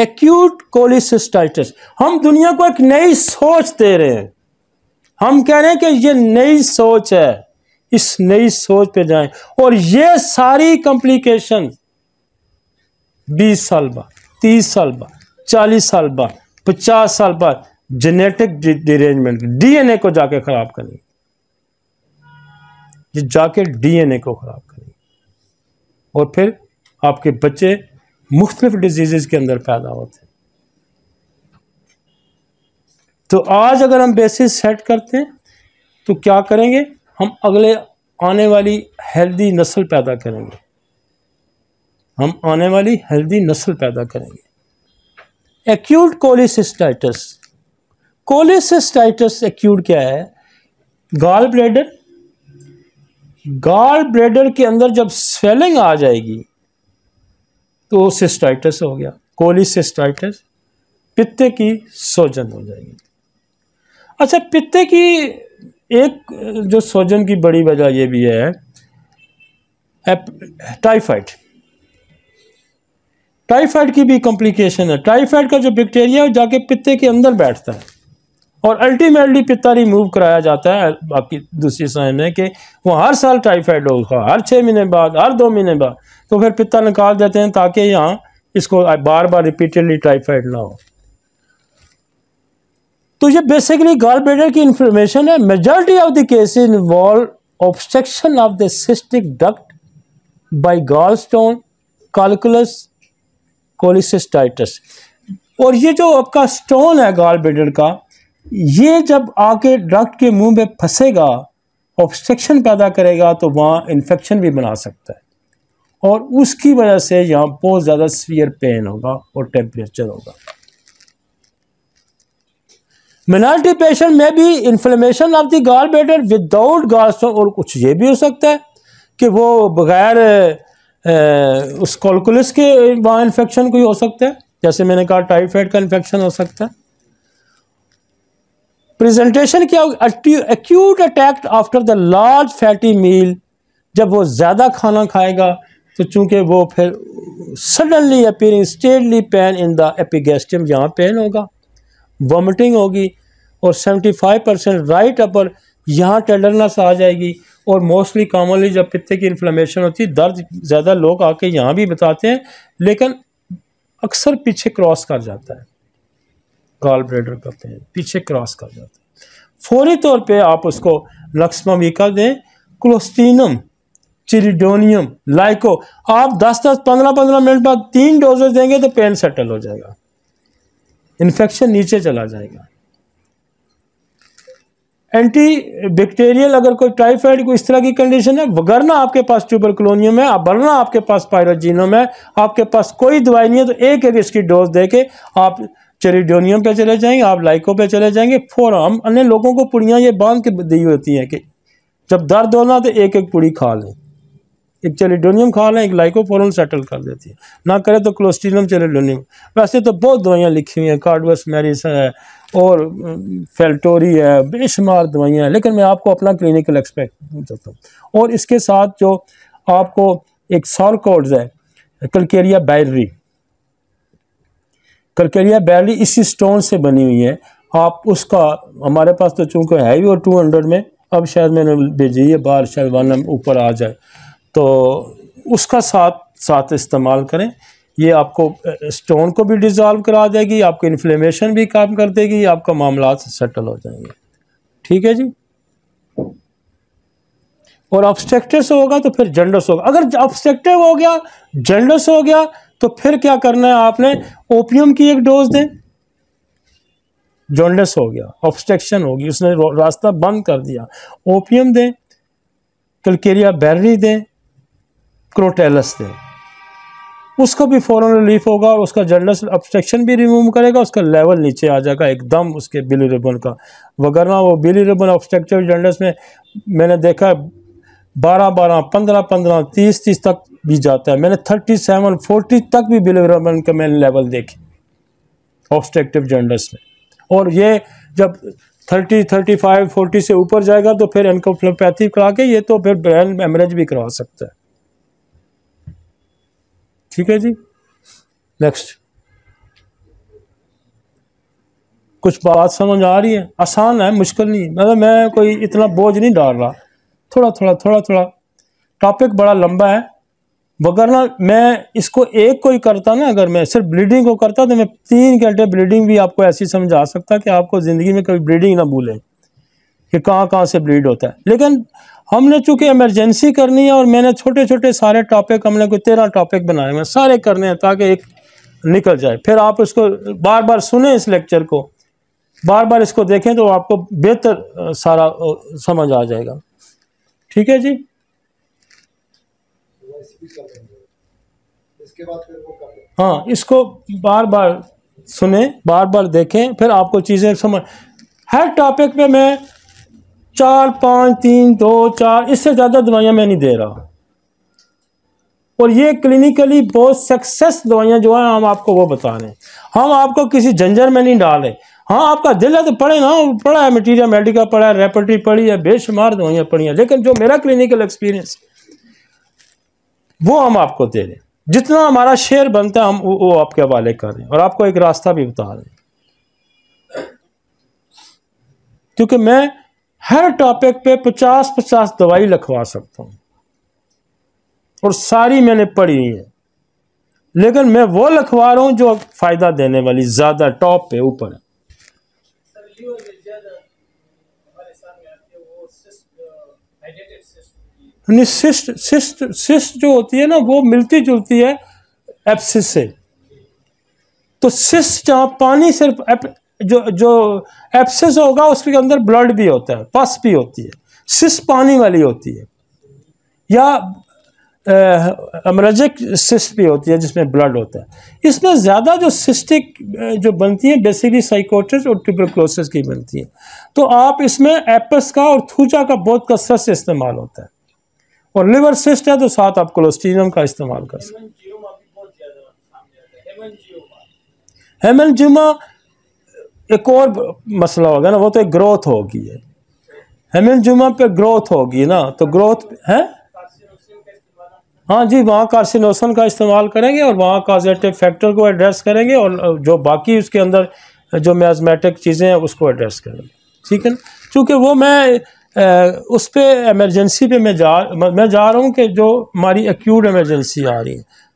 acute cholecystitis हम दुनिया को एक नई सोच दे रहे हैं हम कह रहे हैं कि ये नई सोच है इस नई सोच पे जाएं और ये सारी कॉम्प्लिकेशन 20 साल बाद 30 साल बाद 40 साल बाद 50 साल बाद जेनेटिक डिरेंजमेंट डीएनए को जाके खराब करेंगे ये जाके डीएनए को खराब करेंगे और फिर आपके बच्चे मुख्तलिफ डिजीज़ के अंदर पैदा होते हैं तो आज अगर हम बेसिस सेट करते हैं तो क्या करेंगे हम अगले आने वाली हेल्दी नस्ल पैदा करेंगे हम आने वाली हेल्दी नस्ल पैदा करेंगे एक्यूट कोलिसिस्टाइटिस कोलिसिस्टाइटिस एक्यूट क्या है गाल ब्लेडर गाल ब्लेडर के अंदर जब स्वेलिंग आ जाएगी तो सिस्टाइटस हो गया कोलिसिस्टाइटस पित्ते की सोजन हो जाएगी अच्छा पित्ते की एक जो सोजन की बड़ी वजह यह भी है टाइफाइड टाइफाइड की भी कॉम्प्लिकेशन है टाइफाइड का जो बैक्टीरिया है जाके पित्ते के अंदर बैठता है और अल्टीमेटली पिता रिमूव कराया जाता है आपकी दूसरी समय में कि वो हर साल टाइफाइड होगा हर छः महीने बाद हर दो महीने बाद तो फिर पिता निकाल देते हैं ताकि यहाँ इसको बार बार रिपीटेडली टाइफाइड ना हो तो ये बेसिकली गॉल ब्लेडर की इंफॉर्मेशन है majority of the case involve obstruction of the cystic duct by gall stone calculus cholecystitis और ये जो आपका स्टोन है गॉल ब्लेडर का ये जब आके डॉक्ट के मुंह में फंसेगा ऑब्स्ट्रक्शन पैदा करेगा तो वहाँ इन्फेक्शन भी बना सकता है और उसकी वजह से यहाँ बहुत ज़्यादा सीवियर पेन होगा और टेम्परेचर होगा मिनार्टी पेशेंट में भी inflammation of the gall bladder without gall और कुछ ये भी हो सकता है कि वो बगैर उस कॉलकुलस के वहाँ इन्फेक्शन कोई हो सकता है जैसे मैंने कहा टाइफाइड का इन्फेक्शन हो सकता है प्रेजेंटेशन क्या होगी acute attack after the large fatty meal जब वो ज़्यादा खाना खाएगा तो चूंकि वो फिर suddenly appearing steadily pain in the epigastrium यहाँ पेन होगा वॉमिटिंग होगी और 75 परसेंट राइट अपर यहाँ टेंडरनेस आ जाएगी और मोस्टली कॉमनली जब पित्ते की इन्फ्लेमेशन होती है दर्द ज़्यादा लोग आके यहाँ भी बताते हैं लेकिन अक्सर पीछे क्रॉस कर जाता है गॉल ब्रेडर करते हैं पीछे क्रॉस कर जाते हैं फौरी तौर पे आप उसको कर दें क्लोस्टीनम चिरीडोनियम लाइको आप 10 दस 15-15 मिनट बाद तीन डोजेज देंगे तो पेन सेटल हो जाएगा इन्फेक्शन नीचे चला जाएगा एंटी बैक्टीरियल अगर कोई टाइफाइड कोई इस तरह की कंडीशन है वगरना आपके पास ट्यूबर क्लोनियम है वरना आपके पास पायरोजीनोम है आपके पास कोई दवाई नहीं है तो एक एक इसकी डोज दे आप चेरिडोनियम पे चले जाएंगे आप लाइको पे चले जाएंगे फोराम अन्य लोगों को पुड़ियाँ ये बांध के दी होती हैं कि जब दर्द होना तो एक एक पुड़ी खा लें एक चेरिडोनियम खा लें एक लाइकोफोरन सेटल कर देती है ना करें तो क्लोस्टिनियम चेरिडोनियम वैसे तो बहुत दवाइयाँ लिखी हुई हैं कार्डवस मैरिस है और फेल्टोरी है बेशुमार दवाइयाँ हैं लेकिन मैं आपको अपना क्लिनिकल एक्सपेक्ट देता हूँ और इसके साथ जो आपको एक सॉरकोड्स है कलकेरिया बैररी करकेरिया बैरली इसी स्टोन से बनी हुई है आप उसका हमारे पास तो चूँकि है ही वो टू हंड्रेड में अब शायद मैंने भेजी है बाहर शायद वन ऊपर आ जाए तो उसका साथ साथ इस्तेमाल करें ये आपको स्टोन को भी डिजॉल्व करा देगी आपको इन्फ्लेमेशन भी काम कर देगी आपका मामला सेटल हो जाएंगे ठीक है जी और ऑब्स्ट्रक्टिव से होगा तो फिर जेंडस होगा अगर ऑब्स्ट्रक्टिव हो गया जेंडस हो गया तो फिर क्या करना है आपने ओपियम की एक डोज दें जॉन्डस हो गया ऑब्स्ट्रक्शन होगी उसने रास्ता बंद कर दिया ओपियम दें कलकेरिया बैरी दें क्रोटेलस दें उसको भी फॉरन रिलीफ होगा और उसका जर्नल ऑब्स्ट्रक्शन भी रिमूव करेगा उसका लेवल नीचे आ जाएगा एकदम उसके बिली रिबन का वगरना वो बिली रिबन ऑब्स्ट्रक्टिव जॉन्डस में मैंने देखा बारह बारह पंद्रह पंद्रह तीस तीस तक भी जाता है मैंने थर्टी सेवन फोर्टी तक भी बिलीवरेबल का मैंने लेवल देखे ऑब्स्ट्रक्टिव जर्नल्स में और ये जब थर्टी थर्टी फाइव फोर्टी से ऊपर जाएगा तो फिर एनकोफ्लोपैथी करा के ये तो फिर ब्रेन एमरेज भी करवा सकता है ठीक है जी नेक्स्ट कुछ बात समझ आ रही है आसान है मुश्किल नहीं मतलब मैं कोई इतना बोझ नहीं डाल रहा थोड़ा थोड़ा थोड़ा थोड़ा टॉपिक बड़ा लंबा है वगरना मैं इसको एक को ही करता ना अगर मैं सिर्फ ब्लीडिंग को करता तो मैं तीन घंटे ब्लीडिंग भी आपको ऐसी समझा सकता कि आपको ज़िंदगी में कभी ब्लीडिंग ना भूलें कि कहाँ कहाँ से ब्लीड होता है लेकिन हमने चूंकि इमरजेंसी करनी है और मैंने छोटे छोटे सारे टॉपिक हमने कोई तेरह टॉपिक बनाए हुए सारे करने हैं ताकि एक निकल जाए फिर आप उसको बार बार सुने इस लेक्चर को बार बार इसको देखें तो आपको बेहतर सारा समझ आ जाएगा ठीक है जी हाँ इसको बार बार सुने बार बार देखें फिर आपको चीज़ें समझ हर टॉपिक पे मैं चार पाँच तीन दो चार इससे ज़्यादा दवाइयाँ मैं नहीं दे रहा और ये क्लिनिकली बहुत सक्सेस दवाइयाँ जो हैं हम आपको वो बता रहे हैं हम आपको किसी झंझर में नहीं डाले हाँ आपका दिल है तो पढ़े ना पढ़ा है मटीरियल मेडिकल पढ़ा है रेपटरी पढ़ी है बेशुमार दवाइयाँ पढ़ी हैं लेकिन जो मेरा क्लिनिकल एक्सपीरियंस वो हम आपको दे रहे जितना हमारा शेयर बनता है हम वो आपके हवाले कर रहे हैं और आपको एक रास्ता भी बता रहे हैं क्योंकि मैं हर टॉपिक पे पचास पचास दवाई लिखवा सकता हूं और सारी मैंने पढ़ी हुई है लेकिन मैं वो लिखवा रहा हूं जो फ़ायदा देने वाली ज़्यादा टॉप पे ऊपर है सर, निशिष्ट शिष्ट शिष्ट जो होती है ना वो मिलती जुलती है एप्सिस से तो शिष्ट जहाँ पानी सिर्फ एप, जो जो एप्सिस होगा उसके अंदर ब्लड भी होता है पस भी होती है शिष्ट पानी वाली होती है या अमरजिक सिस्ट भी होती है जिसमें ब्लड होता है इसमें ज़्यादा जो सिस्टिक जो बनती है बेसिकली साइकोटिस और ट्यूबरक्लोसिस की बनती है तो आप इसमें एपस का और थूचा का बहुत कसरत से इस्तेमाल होता है और लिवर सिस्ट है तो साथ आप कोलोस्टीरम का इस्तेमाल कर सकते हेमन जुमा एक और मसला होगा ना वो तो एक ग्रोथ होगी है हेमन जुमा पे ग्रोथ होगी ना तो ग्रोथ है हाँ जी वहाँ कार्सिनोसन का इस्तेमाल करेंगे और वहाँ काजेटिव फैक्टर को एड्रेस करेंगे और जो बाकी उसके अंदर जो मैजमेटिक चीज़ें हैं उसको एड्रेस करेंगे ठीक है ना चूँकि वो मैं उस पर एमरजेंसी पे मैं जा मैं जा रहा हूँ कि जो हमारी एक्यूट एमरजेंसी आ रही है